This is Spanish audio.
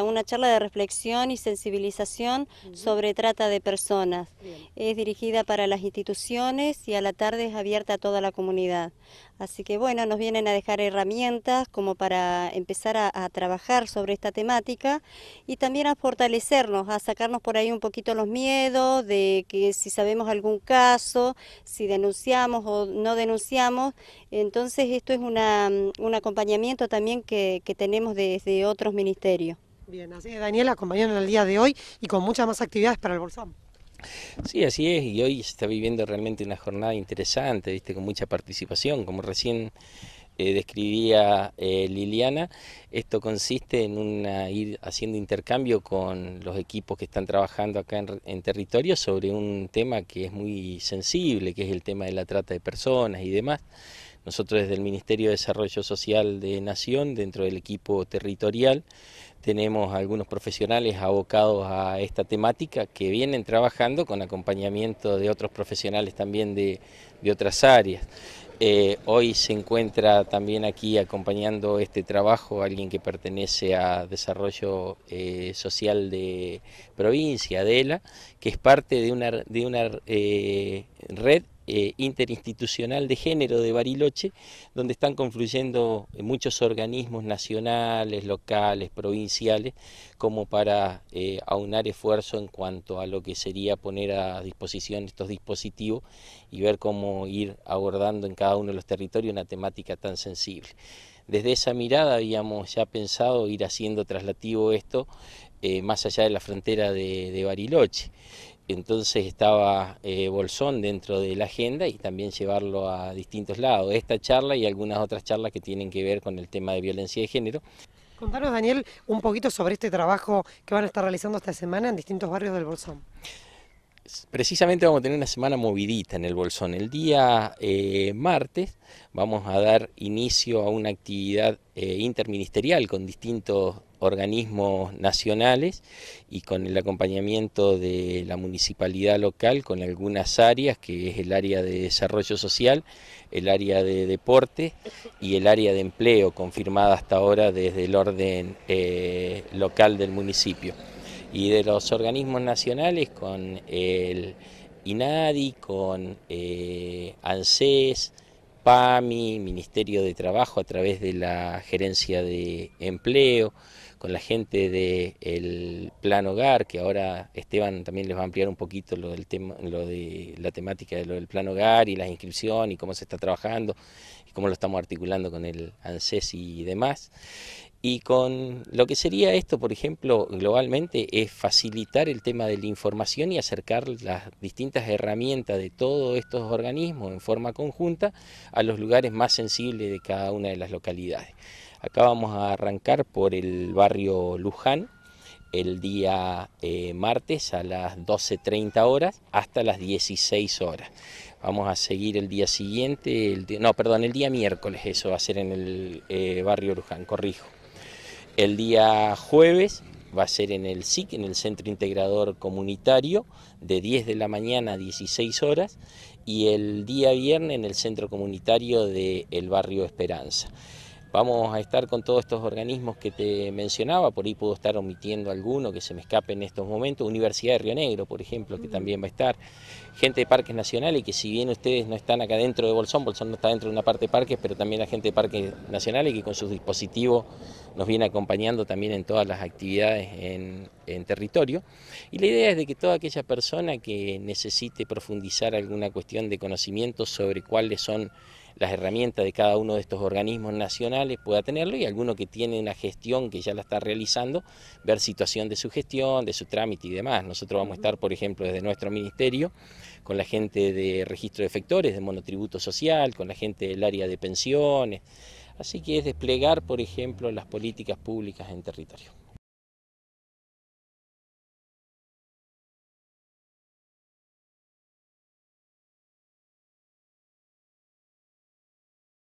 Una charla de reflexión y sensibilización sobre trata de personas. Es dirigida para las instituciones y a la tarde es abierta a toda la comunidad. Así que bueno, nos vienen a dejar herramientas como para empezar a, trabajar sobre esta temática y también a fortalecernos, a sacarnos por ahí un poquito los miedos de que si sabemos algún caso, si denunciamos o no denunciamos. Entonces esto es un acompañamiento también que tenemos desde otros ministerios. Bien, así es Daniel, en el día de hoy y con muchas más actividades para el Bolsón. Sí, así es, y hoy se está viviendo realmente una jornada interesante, viste, con mucha participación, como recién eh, describía eh, Liliana, esto consiste en una, ir haciendo intercambio con los equipos que están trabajando acá en, territorio sobre un tema que es muy sensible, que es el tema de la trata de personas y demás. Nosotros desde el Ministerio de Desarrollo Social de Nación, dentro del equipo territorial, tenemos algunos profesionales abocados a esta temática que vienen trabajando con acompañamiento de otros profesionales también de, de otras áreas. Eh, hoy se encuentra también aquí acompañando este trabajo alguien que pertenece a Desarrollo eh, Social de Provincia, ADELA, que es parte de una, de una eh, red eh, interinstitucional de género de Bariloche, donde están confluyendo eh, muchos organismos nacionales, locales, provinciales, como para eh, aunar esfuerzo en cuanto a lo que sería poner a disposición estos dispositivos y ver cómo ir abordando en cada uno de los territorios una temática tan sensible desde esa mirada habíamos ya pensado ir haciendo traslativo esto eh, más allá de la frontera de, Bariloche. Entonces estaba eh, Bolsón dentro de la agenda y también llevarlo a distintos lados, esta charla y algunas otras charlas que tienen que ver con el tema de violencia de género. Contanos, Daniel, un poquito sobre este trabajo que van a estar realizando esta semana en distintos barrios del Bolsón precisamente vamos a tener una semana movidita en el Bolsón. El día eh, martes vamos a dar inicio a una actividad eh, interministerial con distintos organismos nacionales y con el acompañamiento de la municipalidad local con algunas áreas que es el área de desarrollo social, el área de deporte y el área de empleo confirmada hasta ahora desde el orden eh, local del municipio y de los organismos nacionales con el INADI, con eh, ANSES, PAMI, Ministerio de Trabajo a través de la Gerencia de Empleo, con la gente del Plan Hogar, que ahora Esteban también les va a ampliar un poquito lo, del tema, lo de la temática de lo del Plan Hogar y la inscripción y cómo se está trabajando como lo estamos articulando con el ANSES y demás. Y con lo que sería esto, por ejemplo, globalmente, es facilitar el tema de la información y acercar las distintas herramientas de todos estos organismos en forma conjunta a los lugares más sensibles de cada una de las localidades. Acá vamos a arrancar por el barrio Luján, el día eh, martes a las 12.30 horas hasta las 16 horas. Vamos a seguir el día siguiente, el, no, perdón, el día miércoles, eso va a ser en el eh, barrio Luján, corrijo. El día jueves va a ser en el SIC, en el Centro Integrador Comunitario, de 10 de la mañana a 16 horas, y el día viernes en el Centro Comunitario del Barrio Esperanza. Vamos a estar con todos estos organismos que te mencionaba, por ahí pudo estar omitiendo alguno que se me escape en estos momentos, Universidad de Río Negro, por ejemplo, que también va a estar, gente de Parques Nacionales, que si bien ustedes no están acá dentro de Bolsón, Bolsón no está dentro de una parte de parques, pero también la gente de Parques Nacionales que con sus dispositivos nos viene acompañando también en todas las actividades en, en territorio. Y la idea es de que toda aquella persona que necesite profundizar alguna cuestión de conocimiento sobre cuáles son las herramientas de cada uno de estos organismos nacionales pueda tenerlo y alguno que tiene una gestión que ya la está realizando, ver situación de su gestión, de su trámite y demás. Nosotros vamos a estar, por ejemplo, desde nuestro ministerio con la gente de registro de efectores, de monotributo social, con la gente del área de pensiones. Así que es desplegar, por ejemplo, las políticas públicas en territorio.